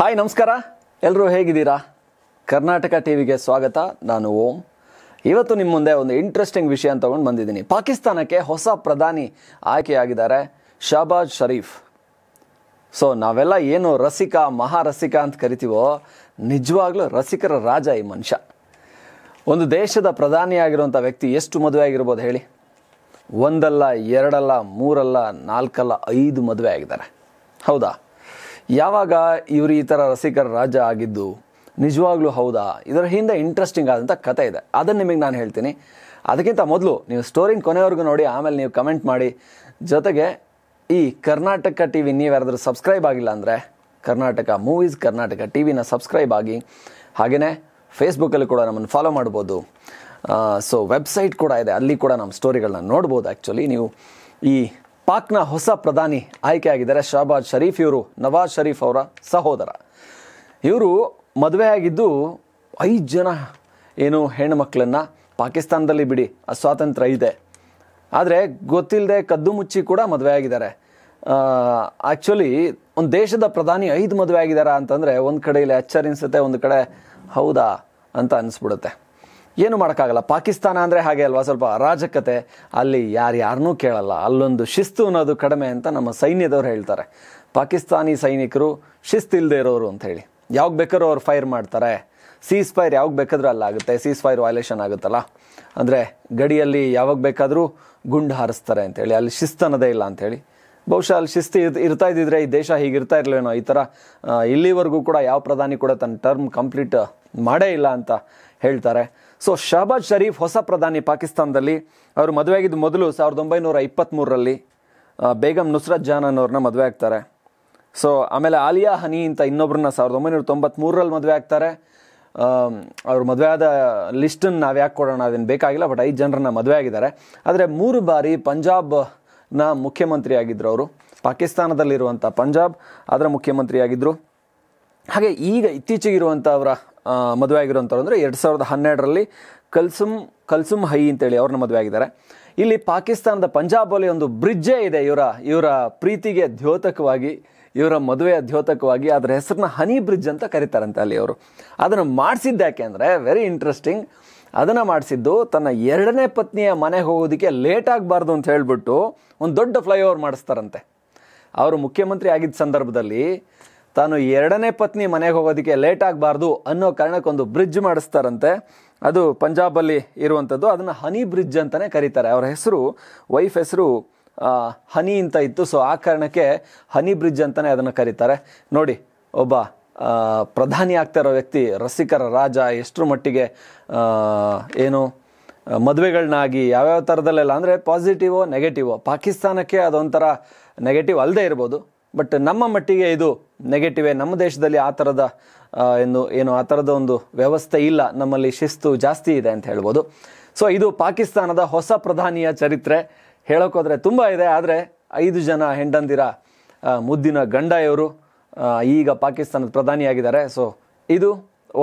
hi ನಮಸ್ಕಾರ ಎಲ್ಲರೂ ಹೇಗಿದ್ದೀರಾ ಕರ್ನಾಟಕ ಟಿ ವಿಗೆ ಸ್ವಾಗತ ನಾನು ಓಂ ಇವತ್ತು ನಿಮ್ಮ ಮುಂದೆ ಒಂದು ಇಂಟ್ರೆಸ್ಟಿಂಗ್ ವಿಷಯ ಅಂತ ಬಂದಿದ್ದೀನಿ ಪಾಕಿಸ್ತಾನಕ್ಕೆ ಹೊಸ ಪ್ರಧಾನಿ ಆಯ್ಕೆಯಾಗಿದ್ದಾರೆ ಶಹಬಾಜ್ ಶರೀಫ್ ಸೊ ನಾವೆಲ್ಲ ಏನು ರಸಿಕ ಮಹಾರಸಿಕ ಅಂತ ಕರಿತೀವೋ ನಿಜವಾಗ್ಲೂ ರಸಿಕರ ರಾಜ ಈ ಮನುಷ್ಯ ಒಂದು ದೇಶದ ಪ್ರಧಾನಿಯಾಗಿರುವಂಥ ವ್ಯಕ್ತಿ ಎಷ್ಟು ಮದುವೆ ಆಗಿರ್ಬೋದು ಹೇಳಿ ಒಂದಲ್ಲ ಎರಡಲ್ಲ ಮೂರಲ್ಲ ನಾಲ್ಕಲ್ಲ ಐದು ಮದುವೆ ಆಗಿದ್ದಾರೆ ಹೌದಾ ಯಾವಾಗ ಇವರು ಈ ಥರ ರಸಿಕರ ರಾಜ ಆಗಿದ್ದು ನಿಜವಾಗ್ಲೂ ಹೌದಾ ಇದರ ಹಿಂದೆ ಇಂಟ್ರೆಸ್ಟಿಂಗ್ ಆದಂಥ ಕತೆ ಇದೆ ಅದನ್ನು ನಿಮಗೆ ನಾನು ಹೇಳ್ತೀನಿ ಅದಕ್ಕಿಂತ ಮೊದಲು ನೀವು ಸ್ಟೋರಿನ ಕೊನೆವರೆಗೂ ನೋಡಿ ಆಮೇಲೆ ನೀವು ಕಮೆಂಟ್ ಮಾಡಿ ಜೊತೆಗೆ ಈ ಕರ್ನಾಟಕ ಟಿ ವಿ ನೀವ್ಯಾರಾದರೂ ಸಬ್ಸ್ಕ್ರೈಬ್ ಆಗಿಲ್ಲ ಅಂದರೆ ಕರ್ನಾಟಕ ಮೂವೀಸ್ ಕರ್ನಾಟಕ ಟಿ ವಿನ ಸಬ್ಸ್ಕ್ರೈಬ್ ಆಗಿ ಹಾಗೆಯೇ ಫೇಸ್ಬುಕ್ಕಲ್ಲಿ ಕೂಡ ನಮ್ಮನ್ನು ಫಾಲೋ ಮಾಡ್ಬೋದು ಸೊ ವೆಬ್ಸೈಟ್ ಕೂಡ ಇದೆ ಅಲ್ಲಿ ಕೂಡ ನಮ್ಮ ಸ್ಟೋರಿಗಳನ್ನ ನೋಡ್ಬೋದು ಆ್ಯಕ್ಚುಲಿ ನೀವು ಈ ಪಾಕ್ನ ಹೊಸ ಪ್ರಧಾನಿ ಆಯ್ಕೆಯಾಗಿದ್ದಾರೆ ಶಹಬಾಜ್ ಶರೀಫ್ ಇವರು ನವಾಜ್ ಶರೀಫ್ ಅವರ ಸಹೋದರ ಇವರು ಮದುವೆಯಾಗಿದ್ದು ಐದು ಜನ ಏನು ಹೆಣ್ಣು ಮಕ್ಕಳನ್ನು ಪಾಕಿಸ್ತಾನದಲ್ಲಿ ಬಿಡಿ ಆ ಸ್ವಾತಂತ್ರ್ಯ ಇದೆ ಆದರೆ ಗೊತ್ತಿಲ್ಲದೆ ಕದ್ದು ಮುಚ್ಚಿ ಕೂಡ ಮದುವೆ ಆಗಿದ್ದಾರೆ ಆ್ಯಕ್ಚುಲಿ ಒಂದು ದೇಶದ ಪ್ರಧಾನಿ ಐದು ಮದುವೆ ಆಗಿದ್ದಾರಾ ಅಂತಂದರೆ ಒಂದು ಕಡೆ ಇಲ್ಲಿ ಅಚ್ಚರಿನಿಸುತ್ತೆ ಒಂದು ಕಡೆ ಹೌದಾ ಅಂತ ಅನಿಸ್ಬಿಡುತ್ತೆ ಏನು ಮಾಡೋಕ್ಕಾಗಲ್ಲ ಪಾಕಿಸ್ತಾನ ಅಂದರೆ ಹಾಗೆ ಅಲ್ವಾ ಸ್ವಲ್ಪ ಅರಾಜಕತೆ ಅಲ್ಲಿ ಯಾರು ಯಾರನ್ನೂ ಕೇಳಲ್ಲ ಅಲ್ಲೊಂದು ಶಿಸ್ತು ಅನ್ನೋದು ಕಡಿಮೆ ಅಂತ ನಮ್ಮ ಸೈನ್ಯದವ್ರು ಹೇಳ್ತಾರೆ ಪಾಕಿಸ್ತಾನಿ ಸೈನಿಕರು ಶಿಸ್ತು ಇಲ್ಲದೆ ಇರೋರು ಅಂತ ಹೇಳಿ ಯಾವಾಗ ಬೇಕಾದ್ರೂ ಅವ್ರು ಫೈರ್ ಮಾಡ್ತಾರೆ ಸೀಸ್ ಫೈರ್ ಯಾವಾಗ ಬೇಕಾದ್ರೂ ಅಲ್ಲಾಗುತ್ತೆ ಸೀಸ್ ಫೈರ್ ವಾಯ್ಲೇಷನ್ ಆಗುತ್ತಲ್ಲ ಅಂದರೆ ಗಡಿಯಲ್ಲಿ ಯಾವಾಗ ಬೇಕಾದರೂ ಗುಂಡು ಹಾರಿಸ್ತಾರೆ ಅಂತೇಳಿ ಅಲ್ಲಿ ಶಿಸ್ತು ಅನ್ನೋದೇ ಇಲ್ಲ ಅಂಥೇಳಿ ಬಹುಶಃ ಅಲ್ಲಿ ಶಿಸ್ತು ಇರ್ತಾ ಇದ್ದಿದ್ರೆ ಈ ದೇಶ ಹೀಗಿರ್ತಾ ಇರಲೇನೋ ಈ ಥರ ಇಲ್ಲಿವರೆಗೂ ಕೂಡ ಯಾವ ಪ್ರಧಾನಿ ಕೂಡ ತನ್ನ ಟರ್ಮ್ ಕಂಪ್ಲೀಟ್ ಮಾಡೇ ಇಲ್ಲ ಅಂತ ಹೇಳ್ತಾರೆ ಸೊ ಶಹಬಾಜ್ ಶರೀಫ್ ಹೊಸ ಪ್ರಧಾನಿ ಪಾಕಿಸ್ತಾನದಲ್ಲಿ ಅವರು ಮದುವೆ ಮೊದಲು ಸಾವಿರದ ಒಂಬೈನೂರ ಇಪ್ಪತ್ತ್ಮೂರರಲ್ಲಿ ಬೇಗಂ ನುಸ್ರತ್ ಜಾನ್ ಅನ್ನೋರನ್ನ ಮದುವೆ ಆಗ್ತಾರೆ ಸೊ ಆಮೇಲೆ ಆಲಿಯಾ ಹನಿ ಅಂತ ಇನ್ನೊಬ್ರನ್ನ ಸಾವಿರದ ಒಂಬೈನೂರ ತೊಂಬತ್ತ್ಮೂರರಲ್ಲಿ ಮದುವೆ ಆಗ್ತಾರೆ ಅವ್ರ ಮದುವೆ ಆದ ಲಿಸ್ಟನ್ನು ನಾವು ಯಾಕೆ ಕೊಡೋಣ ಅದೇನು ಬೇಕಾಗಿಲ್ಲ ಬಟ್ ಐದು ಜನರನ್ನ ಮದುವೆ ಆಗಿದ್ದಾರೆ ಆದರೆ ಮೂರು ಬಾರಿ ಪಂಜಾಬ್ನ ಮುಖ್ಯಮಂತ್ರಿ ಆಗಿದ್ದರು ಅವರು ಪಾಕಿಸ್ತಾನದಲ್ಲಿರುವಂಥ ಪಂಜಾಬ್ ಅದರ ಮುಖ್ಯಮಂತ್ರಿ ಆಗಿದ್ದರು ಹಾಗೆ ಈಗ ಇತ್ತೀಚೆಗಿರುವಂಥ ಅವರ ಮದುವೆ ಆಗಿರೋಂಥವ್ರು ಅಂದರೆ ಎರಡು ಸಾವಿರದ ಹನ್ನೆರಡರಲ್ಲಿ ಕಲ್ಸುಮ್ ಕಲ್ಸುಮ್ ಹೈ ಅಂತೇಳಿ ಅವ್ರನ್ನ ಮದುವೆ ಆಗಿದ್ದಾರೆ ಇಲ್ಲಿ ಪಾಕಿಸ್ತಾನದ ಪಂಜಾಬಲ್ಲಿ ಒಂದು ಬ್ರಿಡ್ಜೇ ಇದೆ ಇವರ ಇವರ ಪ್ರೀತಿಗೆ ದ್ಯೋತಕವಾಗಿ ಇವರ ಮದುವೆಯ ದ್ಯೋತಕವಾಗಿ ಅದರ ಹೆಸರನ್ನ ಹನಿ ಬ್ರಿಡ್ಜ್ ಅಂತ ಕರೀತಾರಂತೆ ಅಲ್ಲಿ ಅವರು ಅದನ್ನು ಯಾಕೆ ಅಂದರೆ ವೆರಿ ಇಂಟ್ರೆಸ್ಟಿಂಗ್ ಅದನ್ನು ಮಾಡಿಸಿದ್ದು ತನ್ನ ಎರಡನೇ ಪತ್ನಿಯ ಮನೆಗೆ ಹೋಗೋದಕ್ಕೆ ಲೇಟ್ ಆಗಬಾರ್ದು ಅಂತ ಹೇಳಿಬಿಟ್ಟು ಒಂದು ದೊಡ್ಡ ಫ್ಲೈಓವರ್ ಮಾಡಿಸ್ತಾರಂತೆ ಅವರು ಮುಖ್ಯಮಂತ್ರಿ ಆಗಿದ್ದ ಸಂದರ್ಭದಲ್ಲಿ ತಾನು ಎರಡನೇ ಪತ್ನಿ ಮನೆಗೆ ಹೋಗೋದಕ್ಕೆ ಲೇಟ್ ಆಗಬಾರ್ದು ಅನ್ನೋ ಕಾರಣಕ್ಕೊಂದು ಬ್ರಿಡ್ಜ್ ಮಾಡಿಸ್ತಾರಂತೆ ಅದು ಪಂಜಾಬಲ್ಲಿ ಇರುವಂಥದ್ದು ಅದನ್ನು ಹನಿ ಬ್ರಿಡ್ಜ್ ಅಂತಲೇ ಕರೀತಾರೆ ಅವರ ಹೆಸರು ವೈಫ್ ಹೆಸರು ಹನಿ ಅಂತ ಇತ್ತು ಸೊ ಆ ಕಾರಣಕ್ಕೆ ಹನಿ ಬ್ರಿಡ್ಜ್ ಅಂತಲೇ ಅದನ್ನು ಕರೀತಾರೆ ನೋಡಿ ಒಬ್ಬ ಪ್ರಧಾನಿ ಆಗ್ತಾ ವ್ಯಕ್ತಿ ರಸಿಕರ ರಾಜ ಎಷ್ಟರ ಮಟ್ಟಿಗೆ ಏನು ಮದುವೆಗಳನ್ನಾಗಿ ಯಾವ್ಯಾವ ಥರದಲ್ಲೆಲ್ಲ ಅಂದರೆ ಪಾಸಿಟಿವೋ ನೆಗೆಟಿವೋ ಪಾಕಿಸ್ತಾನಕ್ಕೆ ಅದೊಂಥರ ನೆಗೆಟಿವ್ ಅಲ್ಲದೆ ಇರ್ಬೋದು ಬಟ್ ನಮ್ಮ ಮಟ್ಟಿಗೆ ಇದು ನೆಗೆಟಿವೇ ನಮ್ಮ ದೇಶದಲ್ಲಿ ಆ ಥರದ ಏನು ಏನು ಆ ಥರದ ಒಂದು ವ್ಯವಸ್ಥೆ ಇಲ್ಲ ನಮ್ಮಲ್ಲಿ ಶಿಸ್ತು ಜಾಸ್ತಿ ಇದೆ ಅಂತ ಹೇಳ್ಬೋದು ಸೊ ಇದು ಪಾಕಿಸ್ತಾನದ ಹೊಸ ಪ್ರಧಾನಿಯ ಚರಿತ್ರೆ ಹೇಳೋಕ್ಕೋದ್ರೆ ತುಂಬ ಇದೆ ಆದರೆ ಐದು ಜನ ಹೆಂಡಂದಿರ ಮುದ್ದಿನ ಗಂಡ ಇವರು ಈಗ ಪಾಕಿಸ್ತಾನದ ಪ್ರಧಾನಿಯಾಗಿದ್ದಾರೆ ಸೊ ಇದು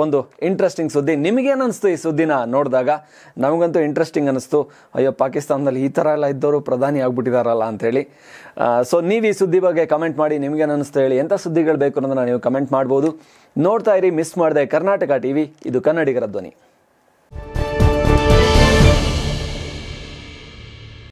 ಒಂದು ಇಂಟ್ರೆಸ್ಟಿಂಗ್ ಸುದ್ದಿ ನಿಮಗೇನಿಸ್ತು ಅನಿಸ್ತು ಈ ಸುದ್ದಿನ ನೋಡಿದಾಗ ನಮಗಂತೂ ಇಂಟ್ರೆಸ್ಟಿಂಗ್ ಅನ್ನಿಸ್ತು ಅಯ್ಯೋ ಪಾಕಿಸ್ತಾನದಲ್ಲಿ ಈ ಥರ ಎಲ್ಲ ಇದ್ದವರು ಪ್ರಧಾನಿ ಆಗಿಬಿಟ್ಟಿದಾರಲ್ಲ ಅಂಥೇಳಿ ಸೊ ನೀವು ಈ ಸುದ್ದಿ ಬಗ್ಗೆ ಕಮೆಂಟ್ ಮಾಡಿ ನಿಮಗೇನು ಅನಿಸ್ತು ಹೇಳಿ ಎಂಥ ಸುದ್ದಿಗಳು ಬೇಕು ಅನ್ನೋದನ್ನು ನೀವು ಕಮೆಂಟ್ ಮಾಡ್ಬೋದು ನೋಡ್ತಾ ಇರಿ ಮಿಸ್ ಮಾಡಿದೆ ಕರ್ನಾಟಕ ಟಿ ವಿ ಇದು ಕನ್ನಡಿಗರ ಧ್ವನಿ